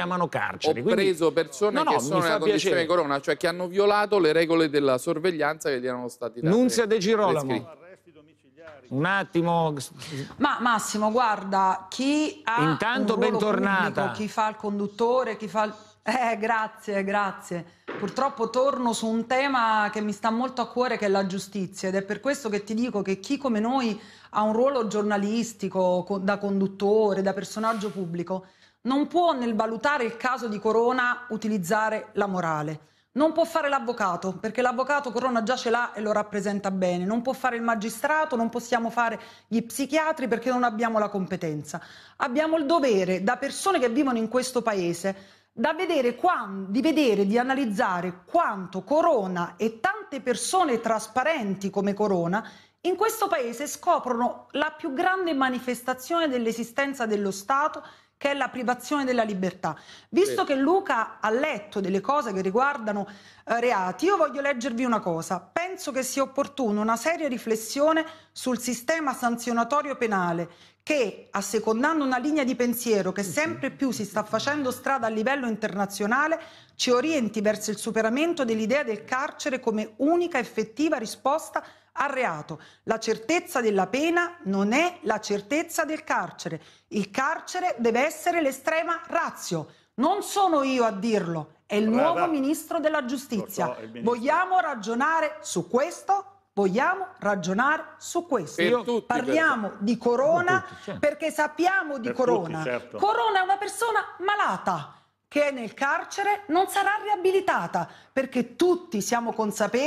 chiamano carceri. Ho Quindi... preso persone no, no, che sono nella condizione di corona, cioè che hanno violato le regole della sorveglianza che gli erano state date. Nunzia De Girolamo. Un attimo. Ma Massimo, guarda, chi ha Intanto bentornata. Pubblico, chi fa il conduttore, chi fa il... Eh, grazie, grazie. Purtroppo torno su un tema che mi sta molto a cuore, che è la giustizia, ed è per questo che ti dico che chi come noi ha un ruolo giornalistico, da conduttore, da personaggio pubblico, non può nel valutare il caso di Corona utilizzare la morale. Non può fare l'avvocato, perché l'avvocato Corona già ce l'ha e lo rappresenta bene. Non può fare il magistrato, non possiamo fare gli psichiatri perché non abbiamo la competenza. Abbiamo il dovere, da persone che vivono in questo paese, vedere quando, di vedere, di analizzare quanto Corona e tante persone trasparenti come Corona in questo paese scoprono la più grande manifestazione dell'esistenza dello Stato che è la privazione della libertà. Visto sì. che Luca ha letto delle cose che riguardano eh, reati, io voglio leggervi una cosa. Penso che sia opportuna una seria riflessione sul sistema sanzionatorio penale che, assecondando una linea di pensiero che sempre più si sta facendo strada a livello internazionale, ci orienti verso il superamento dell'idea del carcere come unica effettiva risposta al reato. La certezza della pena non è la certezza del carcere. Il carcere deve essere l'estrema razio. Non sono io a dirlo, è il Brava. nuovo ministro della giustizia. No, no, Vogliamo ragionare su questo? Vogliamo ragionare su questo. Io, tutti, parliamo per... di Corona per tutti, certo. perché sappiamo di per Corona. Tutti, certo. Corona è una persona malata che è nel carcere, non sarà riabilitata perché tutti siamo consapevoli.